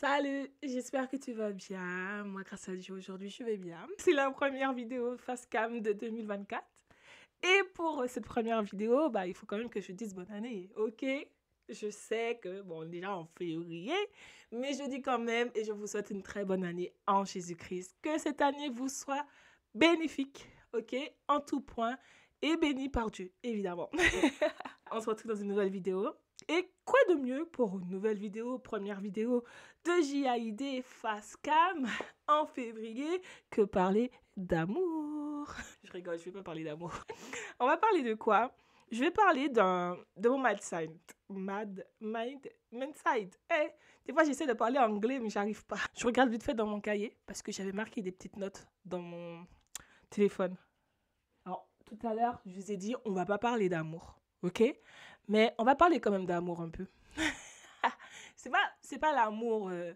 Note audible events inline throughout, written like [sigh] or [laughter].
Salut, j'espère que tu vas bien. Moi, grâce à Dieu, aujourd'hui, je vais bien. C'est la première vidéo face cam de 2024. Et pour cette première vidéo, bah, il faut quand même que je dise bonne année, ok Je sais que, bon, on est en février, mais je dis quand même et je vous souhaite une très bonne année en Jésus-Christ. Que cette année vous soit bénéfique, ok En tout point et bénie par Dieu, évidemment. [laughs] on se retrouve dans une nouvelle vidéo. Et quoi de mieux pour une nouvelle vidéo, première vidéo de J.I.D. Facecam [laughs] en février que parler d'amour [laughs] Je rigole, je vais pas parler d'amour. [laughs] On va parler de quoi Je vais parler d'un de mon mad side. Mad mind mindset. Hey, eh, des fois j'essaie de parler anglais mais j'arrive pas. Je regarde vite fait dans mon cahier parce que j'avais marqué des petites notes dans mon téléphone. Alors tout à l'heure, je vous ai dit on va pas parler d'amour. OK mais on va parler quand même d'amour un peu. [laughs] c'est pas, c'est pas l'amour euh,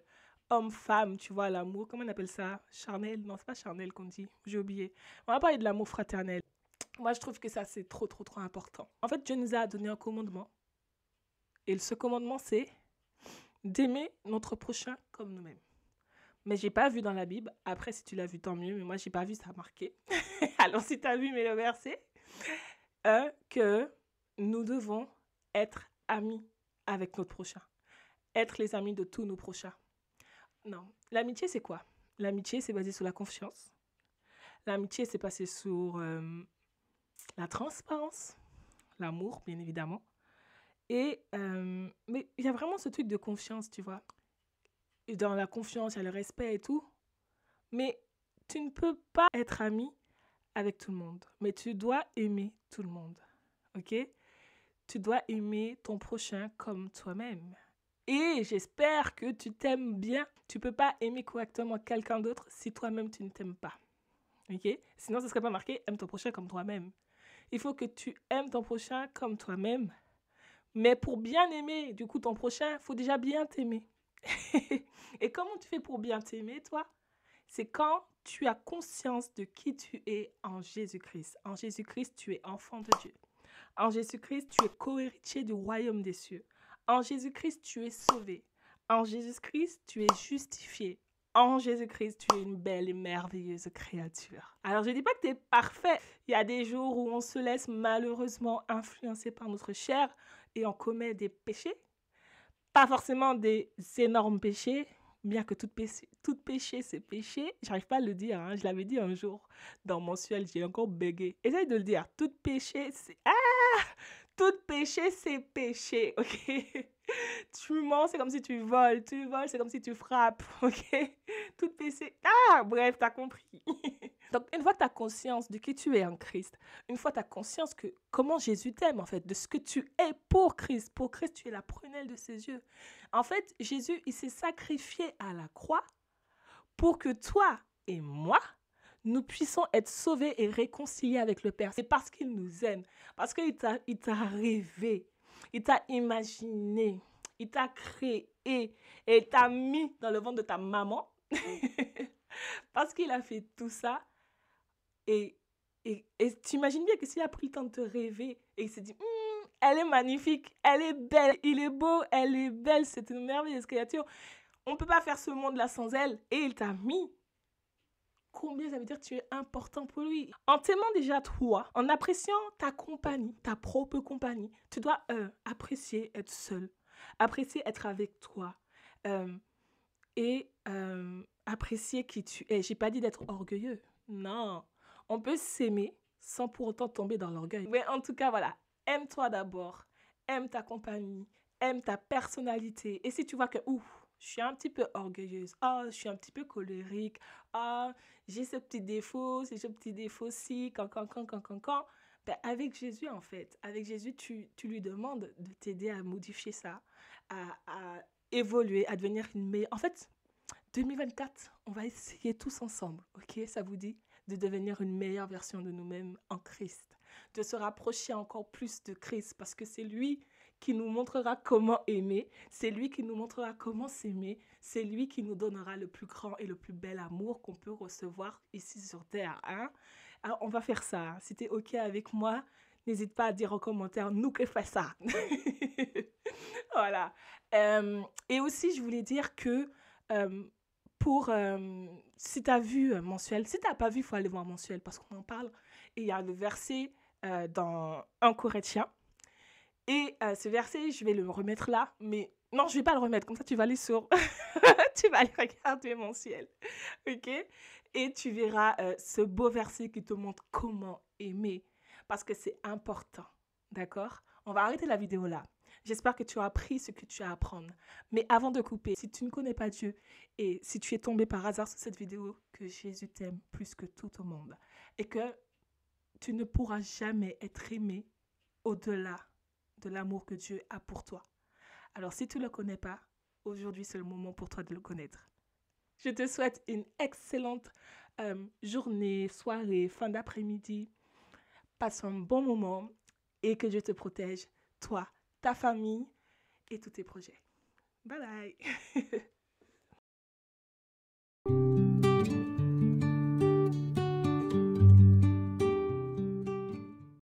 homme-femme, tu vois, l'amour, comment on appelle ça Charnel Non, c'est pas charnel qu'on dit, j'ai oublié. On va parler de l'amour fraternel. Moi, je trouve que ça, c'est trop, trop, trop important. En fait, Dieu nous a donné un commandement. Et ce commandement, c'est d'aimer notre prochain comme nous-mêmes. Mais j'ai pas vu dans la Bible. Après, si tu l'as vu, tant mieux. Mais moi, j'ai pas vu ça marqué. [laughs] Alors, si tu as vu mais le verset, que nous devons être amis avec notre prochain, être les amis de tous nos prochains. Non, l'amitié c'est quoi L'amitié c'est basé sur la confiance. L'amitié c'est basé sur euh, la transparence, l'amour bien évidemment. Et euh, mais il y a vraiment ce truc de confiance, tu vois. Et dans la confiance, il y a le respect et tout. Mais tu ne peux pas être ami avec tout le monde, mais tu dois aimer tout le monde. OK tu dois aimer ton prochain comme toi-même. Et j'espère que tu t'aimes bien. Tu peux pas aimer correctement quelqu'un d'autre si toi-même tu ne t'aimes pas. Ok Sinon, ce serait pas marqué aime ton prochain comme toi-même. Il faut que tu aimes ton prochain comme toi-même. Mais pour bien aimer, du coup, ton prochain, faut déjà bien t'aimer. [laughs] Et comment tu fais pour bien t'aimer, toi C'est quand tu as conscience de qui tu es en Jésus-Christ. En Jésus-Christ, tu es enfant de Dieu. En Jésus-Christ, tu es co-héritier du royaume des cieux. En Jésus-Christ, tu es sauvé. En Jésus-Christ, tu es justifié. En Jésus-Christ, tu es une belle et merveilleuse créature. Alors, je ne dis pas que tu es parfait. Il y a des jours où on se laisse malheureusement influencer par notre chair et on commet des péchés. Pas forcément des énormes péchés, bien que tout péché, tout péché c'est péché. J'arrive pas à le dire, hein. je l'avais dit un jour dans mon ciel, j'ai encore bégé. Essaye de le dire, tout péché c'est... Ah! [laughs] Tout péché, c'est péché, [laughs] ok? tu mens, c'est comme si tu voles. Tu voles, c'est comme si tu frappes, [laughs] ok? Tout péché. Ah, bref, t'as compris. Donc, une fois que tu conscience de qui tu es en Christ, une fois que tu conscience que comment Jésus t'aime, en fait, de ce que tu es pour Christ, pour Christ, tu es la prunelle de ses yeux. En fait, Jésus, il s'est sacrifié à la croix pour que toi et moi, nous puissions être sauvés et réconciliés avec le Père. C'est parce qu'il nous aime, parce qu'il t'a, il rêvé, il t'a imaginé, il t'a créé et il t'a mis dans le ventre de ta maman. [laughs] parce qu'il a fait tout ça. Et, et, imagines imagines bien que s'il a pris le temps de te rêver et il s'est dit, hum, elle est magnifique, elle est belle, il est beau, elle est belle, c'est une merveilleuse créature. On ne peut pas faire ce monde-là sans elle. Et il t'a mis combien ça veut dire que tu es important pour lui. En t'aimant déjà toi, en appréciant ta compagnie, ta propre compagnie, tu dois euh, apprécier être seul, apprécier être avec toi euh, et euh, apprécier qui tu es. J'ai pas dit d'être orgueilleux. Non, on peut s'aimer sans pour autant tomber dans l'orgueil. Mais en tout cas, voilà, aime-toi d'abord, aime ta compagnie, aime ta personnalité. Et si tu vois que, je suis un petit peu orgueilleuse. Ah, je suis un petit peu colérique. Ah, j'ai ce petit défaut, j'ai ce petit défaut-ci, quand, quand, quand, quand, Ben, avec Jésus, en fait, avec Jésus, tu, tu lui demandes de t'aider à modifier ça, à, à évoluer, à devenir une meilleure. En fait, 2024, on va essayer tous ensemble, ok Ça vous dit De devenir une meilleure version de nous-mêmes en Christ, de se rapprocher encore plus de Christ parce que c'est lui qui nous montrera comment aimer, c'est lui qui nous montrera comment s'aimer, c'est lui qui nous donnera le plus grand et le plus bel amour qu'on peut recevoir ici sur Terre. Hein? Alors, ah, on va faire ça. Si tu es OK avec moi, n'hésite pas à dire en commentaire, nous que fait ça. [laughs] voilà. Euh, et aussi, je voulais dire que euh, pour, euh, si tu as vu mensuel, si tu n'as pas vu, il faut aller voir mensuel parce qu'on en parle. Et il y a le verset dans un Corinthiens et euh, ce verset, je vais le remettre là, mais non, je vais pas le remettre, comme ça tu vas aller sur... [laughs] tu vas aller regarder mon ciel, ok Et tu verras euh, ce beau verset qui te montre comment aimer, parce que c'est important, d'accord On va arrêter la vidéo là. J'espère que tu as appris ce que tu as à apprendre. Mais avant de couper, si tu ne connais pas Dieu et si tu es tombé par hasard sur cette vidéo, que Jésus t'aime plus que tout au monde et que tu ne pourras jamais être aimé au-delà de l'amour que Dieu a pour toi. Alors si tu ne le connais pas, aujourd'hui c'est le moment pour toi de le connaître. Je te souhaite une excellente euh, journée, soirée, fin d'après-midi. Passe un bon moment et que Dieu te protège, toi, ta famille et tous tes projets. Bye bye [laughs]